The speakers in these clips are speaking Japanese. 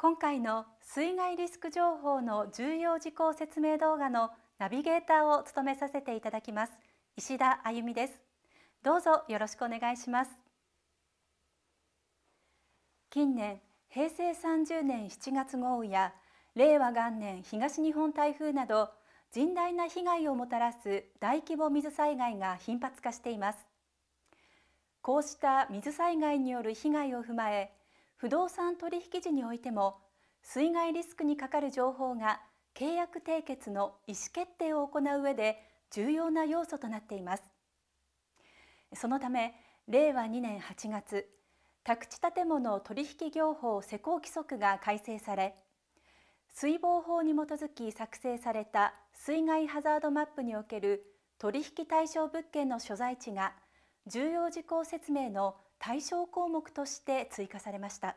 今回の水害リスク情報の重要事項説明動画のナビゲーターを務めさせていただきます石田あゆみですどうぞよろしくお願いします近年平成30年7月豪雨や令和元年東日本台風など甚大な被害をもたらす大規模水災害が頻発化していますこうした水災害による被害を踏まえ不動産取引時においても水害リスクにかかる情報が契約締結の意思決定を行う上で重要な要素となっていますそのため令和2年8月宅地建物取引業法施行規則が改正され水防法に基づき作成された水害ハザードマップにおける取引対象物件の所在地が重要事項説明の対象項目として追加されました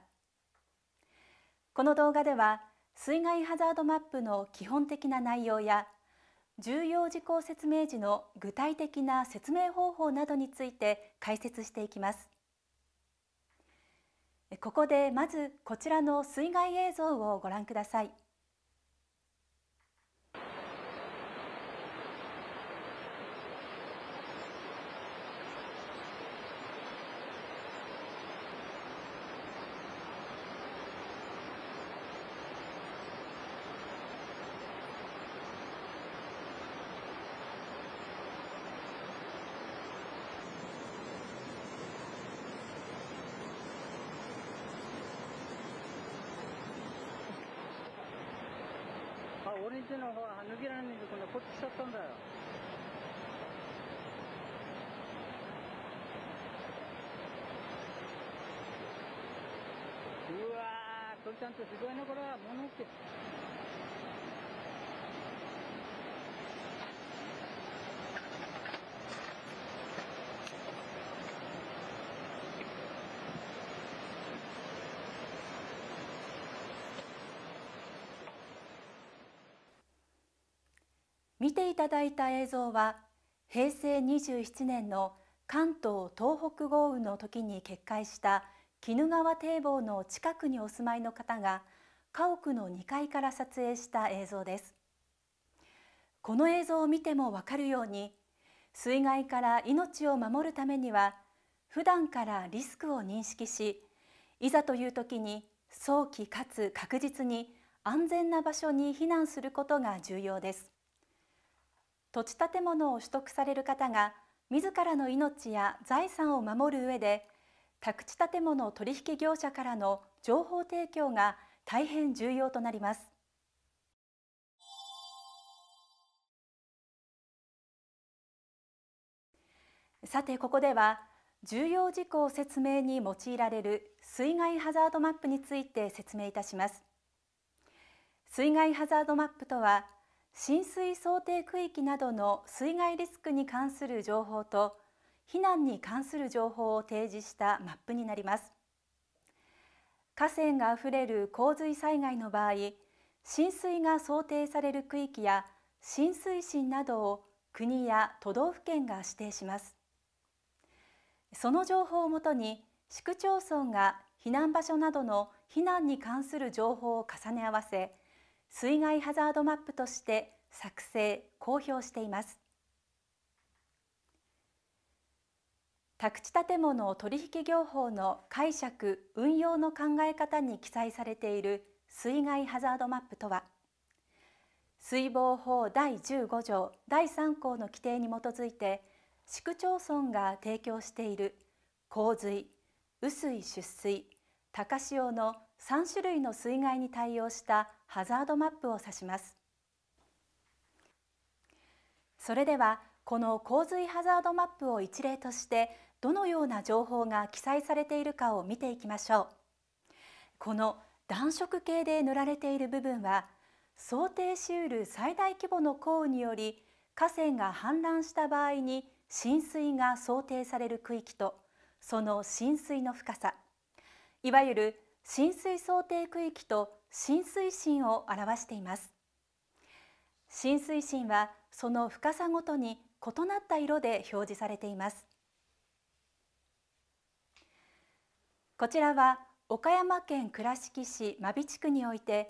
この動画では水害ハザードマップの基本的な内容や重要事項説明時の具体的な説明方法などについて解説していきますここでまずこちらの水害映像をご覧くださいの方抜けられないで今度ちゃったんだようわー鳥ちゃんってすごいなこれは物置見ていただいた映像は平成27年の関東・東北豪雨の時に決壊した鬼怒川堤防の近くにお住まいの方が家屋の2階から撮影した映像ですこの映像を見てもわかるように水害から命を守るためには普段からリスクを認識しいざという時に早期かつ確実に安全な場所に避難することが重要です土地建物を取得される方が自らの命や財産を守る上で宅地建物取引業者からの情報提供が大変重要となりますさてここでは重要事項説明に用いられる水害ハザードマップについて説明いたします水害ハザードマップとは浸水想定区域などの水害リスクに関する情報と避難に関する情報を提示したマップになります河川があふれる洪水災害の場合浸水が想定される区域や浸水深などを国や都道府県が指定しますその情報をもとに市区町村が避難場所などの避難に関する情報を重ね合わせ水害ハザードマップとして作成・公表しています宅地建物取引業法の解釈・運用の考え方に記載されている水害ハザードマップとは水防法第15条第3項の規定に基づいて市区町村が提供している洪水、雨水出水、高潮の3種類の水害に対応したハザードマップを指しますそれではこの洪水ハザードマップを一例としてどのような情報が記載されているかを見ていきましょうこの暖色系で塗られている部分は想定しうる最大規模の降雨により河川が氾濫した場合に浸水が想定される区域とその浸水の深さいわゆる浸水想定区域と浸水深を表しています浸水深はその深さごとに異なった色で表示されていますこちらは岡山県倉敷市真備地区において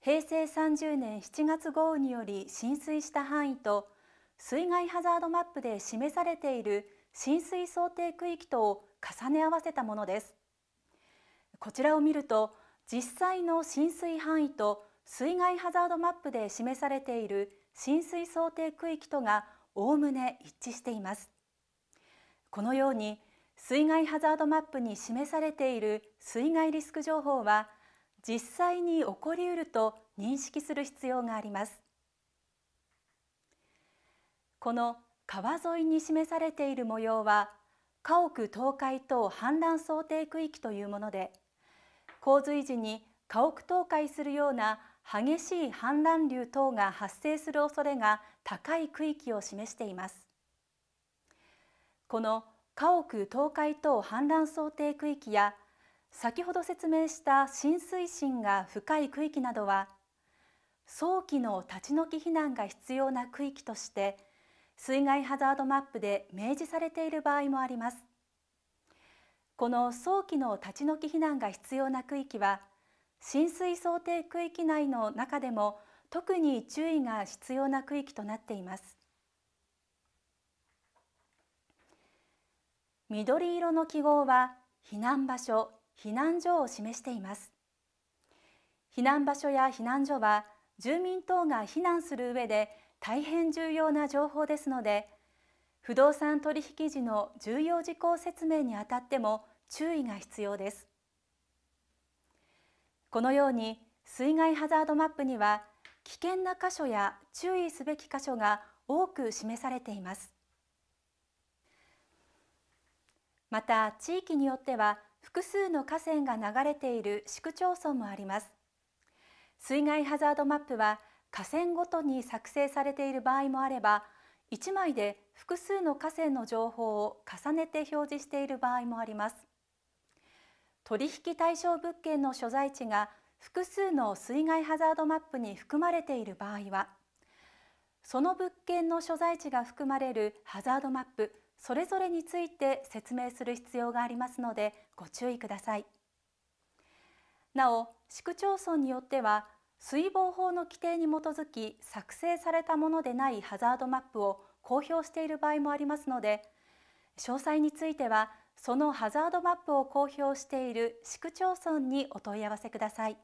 平成30年7月豪雨により浸水した範囲と水害ハザードマップで示されている浸水想定区域とを重ね合わせたものですこちらを見ると実際の浸水範囲と水害ハザードマップで示されている浸水想定区域とがおおむね一致していますこのように水害ハザードマップに示されている水害リスク情報は実際に起こりうると認識する必要がありますこの川沿いに示されている模様は家屋倒壊等氾濫想定区域というもので洪水時に家屋倒壊するような激しい氾濫流等が発生する恐れが高い区域を示していますこの家屋倒壊等氾濫想定区域や先ほど説明した浸水深が深い区域などは早期の立ち退き避難が必要な区域として水害ハザードマップで明示されている場合もありますこの早期の立ち退き避難が必要な区域は浸水想定区域内の中でも特に注意が必要な区域となっています緑色の記号は避難場所、避難所を示しています避難場所や避難所は住民等が避難する上で大変重要な情報ですので不動産取引時の重要事項説明にあたっても注意が必要ですこのように水害ハザードマップには危険な箇所や注意すべき箇所が多く示されていますまた地域によっては複数の河川が流れている市区町村もあります水害ハザードマップは河川ごとに作成されている場合もあれば1枚で複数の河川の情報を重ねて表示している場合もあります取引対象物件の所在地が複数の水害ハザードマップに含まれている場合はその物件の所在地が含まれるハザードマップそれぞれについて説明する必要がありますのでご注意くださいなお市区町村によっては水防法の規定に基づき作成されたものでないハザードマップを公表している場合もありますので詳細についてはそのハザードマップを公表している市区町村にお問い合わせください。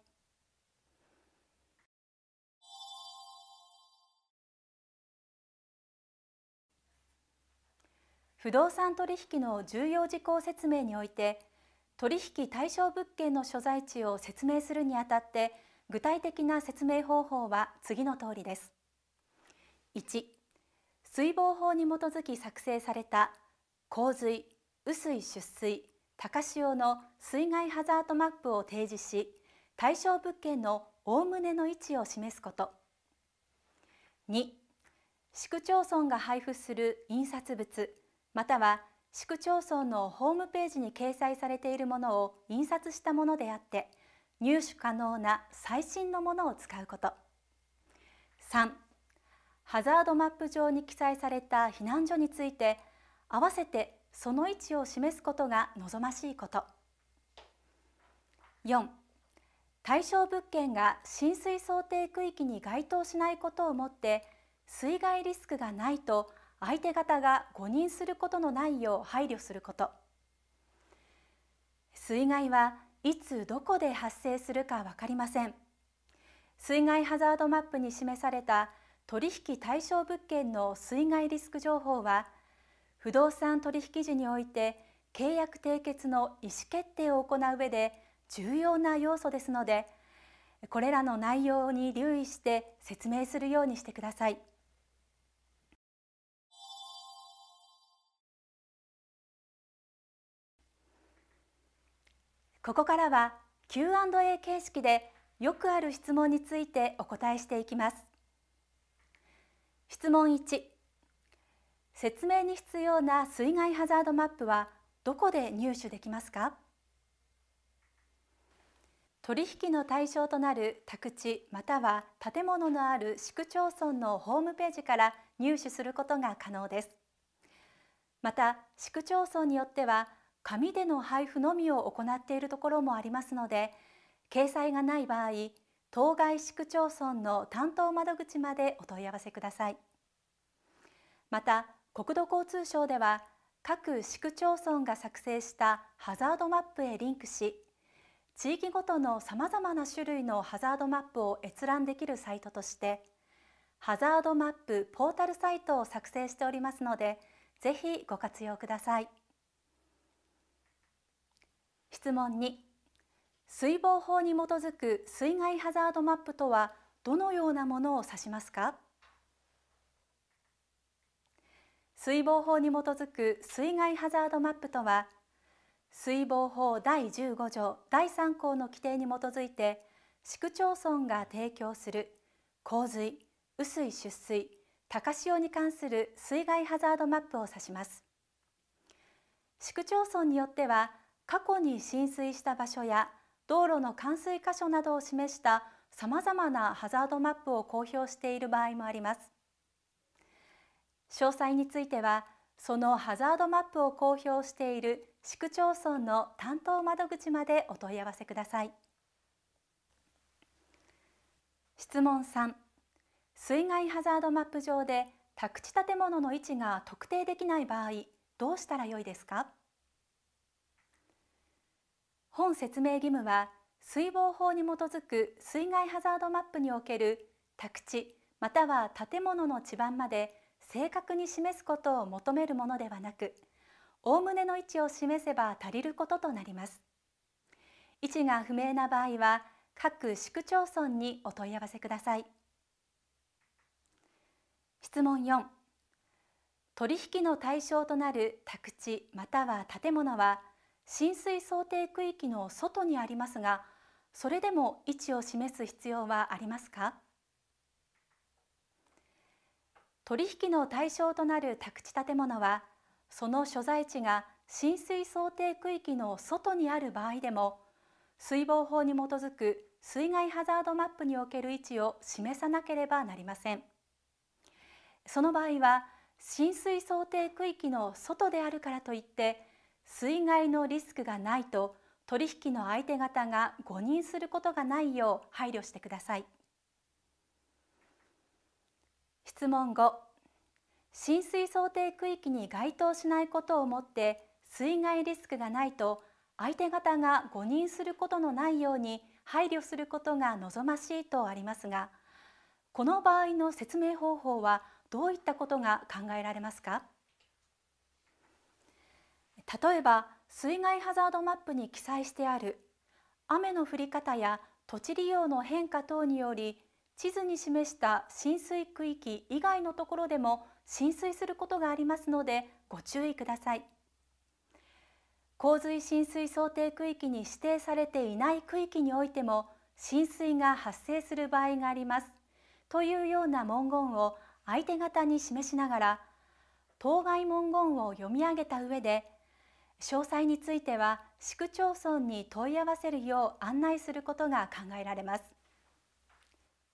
不動産取引の重要事項説明において取引対象物件の所在地を説明するにあたって具体的な説明方法は次の通りです1水防法に基づき作成された洪水、雨水出水、高潮の水害ハザードマップを提示し対象物件のおおむねの位置を示すこと2市区町村が配布する印刷物または市区町村のホームページに掲載されているものを印刷したものであって入手可能な最新のものを使うこと3ハザードマップ上に記載された避難所について合わせてその位置を示すことが望ましいこと4対象物件が浸水想定区域に該当しないことをもって水害リスクがないと相手方が誤認することのないよう配慮すること水害はいつどこで発生するか分かりません水害ハザードマップに示された取引対象物件の水害リスク情報は不動産取引時において契約締結の意思決定を行う上で重要な要素ですのでこれらの内容に留意して説明するようにしてください。ここからは Q&A 形式でよくある質問についてお答えしていきます質問1説明に必要な水害ハザードマップはどこで入手できますか取引の対象となる宅地または建物のある市区町村のホームページから入手することが可能ですまた市区町村によっては紙での配布のみを行っているところもありますので掲載がない場合当該市区町村の担当窓口までお問い合わせくださいまた国土交通省では各市区町村が作成したハザードマップへリンクし地域ごとのさまざまな種類のハザードマップを閲覧できるサイトとしてハザードマップポータルサイトを作成しておりますのでぜひご活用ください。質問2水防法に基づく水害ハザードマップとはどのようなものを指しますか水防法に基づく水害ハザードマップとは水防法第15条第3項の規定に基づいて市区町村が提供する洪水、雨水出水、高潮に関する水害ハザードマップを指します市区町村によっては過去に浸水した場所や道路の冠水箇所などを示したさまざまなハザードマップを公表している場合もあります詳細についてはそのハザードマップを公表している市区町村の担当窓口までお問い合わせください質問3水害ハザードマップ上で宅地建物の位置が特定できない場合どうしたらよいですか本説明義務は水防法に基づく水害ハザードマップにおける宅地または建物の地盤まで正確に示すことを求めるものではなく概ねの位置を示せば足りることとなります位置が不明な場合は各市区町村にお問い合わせください質問4取引の対象となる宅地または建物は浸水想定区域の外にありますがそれでも位置を示す必要はありますか取引の対象となる宅地建物はその所在地が浸水想定区域の外にある場合でも水防法に基づく水害ハザードマップにおける位置を示さなければなりませんその場合は浸水想定区域の外であるからといって水害のリスクがないと取引の相手方が誤認することがないよう配慮してください質問5浸水想定区域に該当しないことをもって水害リスクがないと相手方が誤認することのないように配慮することが望ましいとありますがこの場合の説明方法はどういったことが考えられますか例えば水害ハザードマップに記載してある雨の降り方や土地利用の変化等により地図に示した浸水区域以外のところでも浸水することがありますのでご注意ください洪水浸水想定区域に指定されていない区域においても浸水が発生する場合がありますというような文言を相手方に示しながら当該文言を読み上げた上で詳細については市区町村に問い合わせるよう案内することが考えられます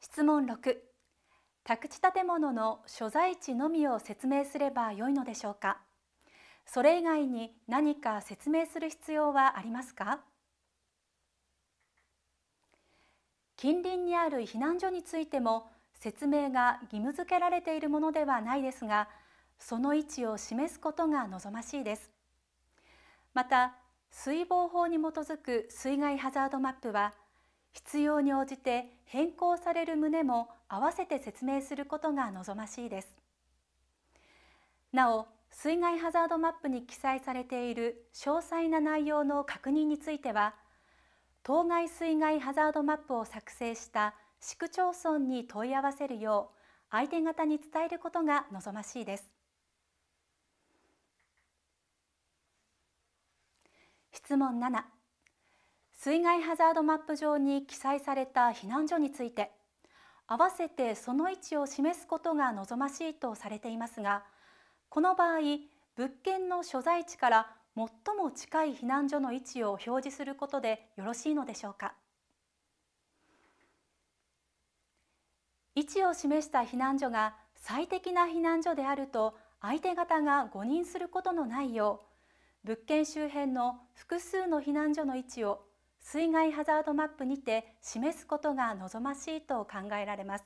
質問6宅地建物の所在地のみを説明すれば良いのでしょうかそれ以外に何か説明する必要はありますか近隣にある避難所についても説明が義務付けられているものではないですがその位置を示すことが望ましいですまた水防法に基づく水害ハザードマップは必要に応じて変更される旨も併せて説明することが望ましいですなお水害ハザードマップに記載されている詳細な内容の確認については当該水害ハザードマップを作成した市区町村に問い合わせるよう相手方に伝えることが望ましいです質問7水害ハザードマップ上に記載された避難所について合わせてその位置を示すことが望ましいとされていますがこの場合物件の所在地から最も近い避難所の位置を表示することでよろしいのでしょうか位置を示した避難所が最適な避難所であると相手方が誤認することのないよう物件周辺の複数の避難所の位置を水害ハザードマップにて示すことが望ましいと考えられます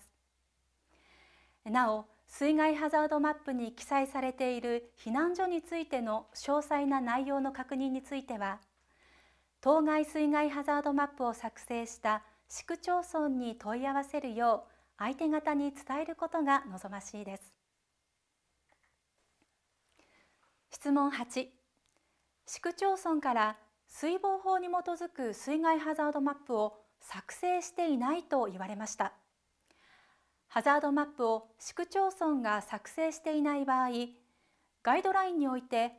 なお水害ハザードマップに記載されている避難所についての詳細な内容の確認については当該水害ハザードマップを作成した市区町村に問い合わせるよう相手方に伝えることが望ましいです質問8市区町村から水防法に基づく水害ハザードマップを作成していないと言われましたハザードマップを市区町村が作成していない場合ガイドラインにおいて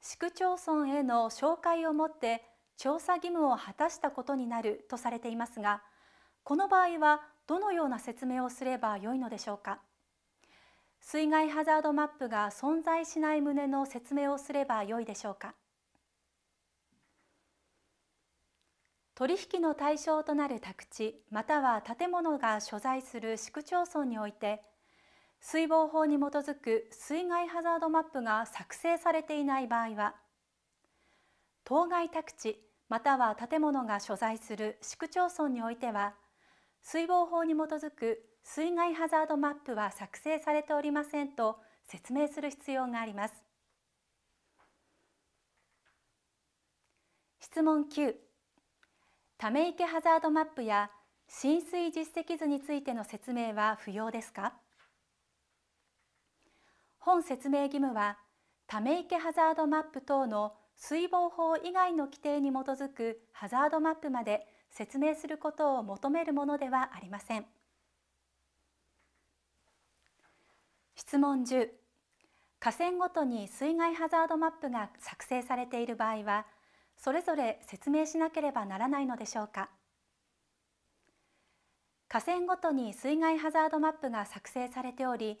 市区町村への紹介をもって調査義務を果たしたことになるとされていますがこの場合はどのような説明をすればよいのでしょうか水害ハザードマップが存在しない旨の説明をすればよいでしょうか取引の対象となる宅地または建物が所在する市区町村において水防法に基づく水害ハザードマップが作成されていない場合は当該宅地または建物が所在する市区町村においては水防法に基づく水害ハザードマップは作成されておりませんと説明する必要があります質問9ため池ハザードマップや浸水実績図についての説明は不要ですか本説明義務はため池ハザードマップ等の水防法以外の規定に基づくハザードマップまで説明することを求めるものではありません質問10河川ごとに水害ハザードマップが作成されている場合はそれぞれ説明しなければならないのでしょうか河川ごとに水害ハザードマップが作成されており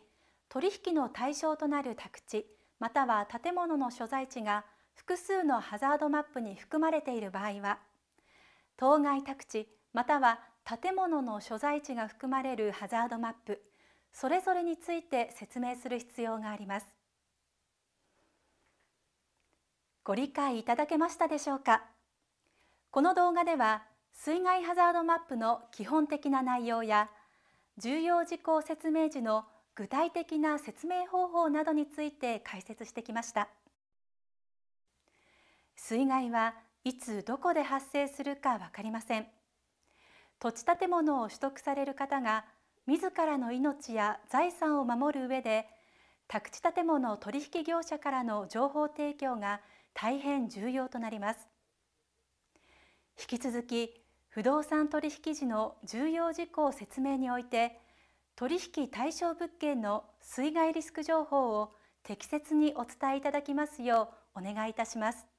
取引の対象となる宅地または建物の所在地が複数のハザードマップに含まれている場合は当該宅地または建物の所在地が含まれるハザードマップそれぞれについて説明する必要がありますご理解いただけましたでしょうかこの動画では水害ハザードマップの基本的な内容や重要事項説明時の具体的な説明方法などについて解説してきました水害はいつどこで発生するか分かりません土地建物を取得される方が自らの命や財産を守る上で宅地建物取引業者からの情報提供が大変重要となります引き続き不動産取引時の重要事項説明において取引対象物件の水害リスク情報を適切にお伝えいただきますようお願いいたします